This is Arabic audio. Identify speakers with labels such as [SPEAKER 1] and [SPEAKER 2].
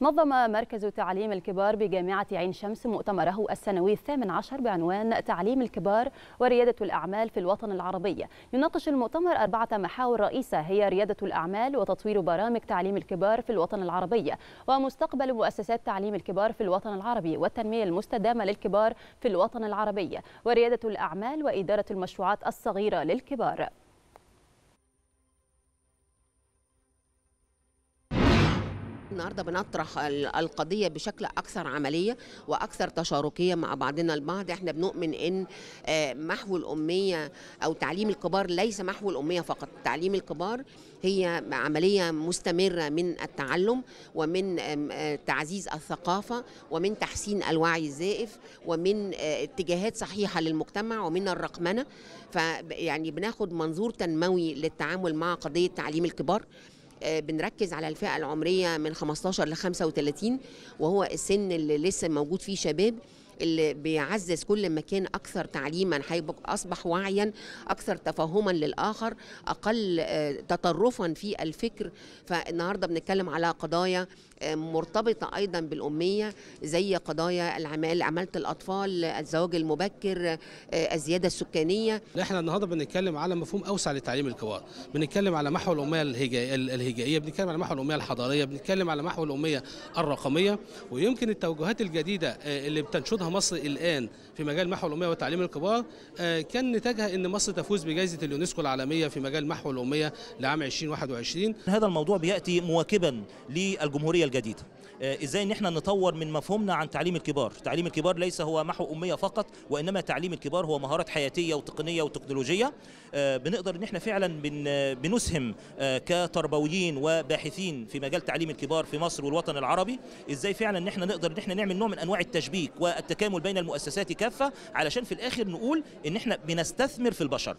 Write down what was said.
[SPEAKER 1] نظم مركز تعليم الكبار بجامعة عين شمس مؤتمره السنوي الثامن عشر بعنوان تعليم الكبار وريادة الأعمال في الوطن العربي يناقش المؤتمر أربعة محاور رئيسة هي ريادة الأعمال وتطوير برامج تعليم الكبار في الوطن العربي ومستقبل مؤسسات تعليم الكبار في الوطن العربي والتنمية المستدامة للكبار في الوطن العربي وريادة الأعمال وإدارة المشروعات الصغيرة للكبار
[SPEAKER 2] النهارده بنطرح القضيه بشكل اكثر عمليه واكثر تشاركيه مع بعضنا البعض احنا بنؤمن ان آه، محو الاميه او تعليم الكبار ليس محو الاميه فقط تعليم الكبار هي عمليه مستمره من التعلم ومن آه، تعزيز الثقافه ومن تحسين الوعي الزائف ومن آه، اتجاهات صحيحه للمجتمع ومن الرقمنه فيعني بناخد منظور تنموي للتعامل مع قضيه تعليم الكبار آه، بنركز على الفئه العمريه من 15 ل 35 وهو السن اللي لسه موجود فيه شباب اللي بيعزز كل ما كان اكثر تعليما هيبقى اصبح وعيا اكثر تفهما للاخر اقل آه، تطرفا في الفكر فالنهارده بنتكلم على قضايا آه، مرتبطة أيضا بالأمية زي قضايا العمال عمالة الأطفال الزواج المبكر آه، الزيادة السكانية
[SPEAKER 3] احنا النهاردة بنتكلم على مفهوم أوسع لتعليم الكبار بنتكلم على محو الأمية الهجائية بنتكلم على محو الأمية الحضارية بنتكلم على محو الأمية الرقمية ويمكن التوجهات الجديدة اللي بتنشدها بتواجهها مصر الآن في مجال محو الأمية وتعليم الكبار آه، كان نتاجها أن مصر تفوز بجائزة اليونسكو العالمية في مجال
[SPEAKER 4] محو الأمية لعام 2021 هذا الموضوع بيأتي مواكبا للجمهورية الجديدة آه، ازاي ان احنا نطور من مفهومنا عن تعليم الكبار تعليم الكبار ليس هو محو اميه فقط وانما تعليم الكبار هو مهارات حياتيه وتقنيه وتكنولوجيه آه، بنقدر ان احنا فعلا بنسهم كتربويين وباحثين في مجال تعليم الكبار في مصر والوطن العربي ازاي فعلا ان احنا نقدر ان احنا نعمل نوع من انواع التشبيك والتت التكامل بين المؤسسات كافه علشان في الاخر نقول ان احنا بنستثمر في البشر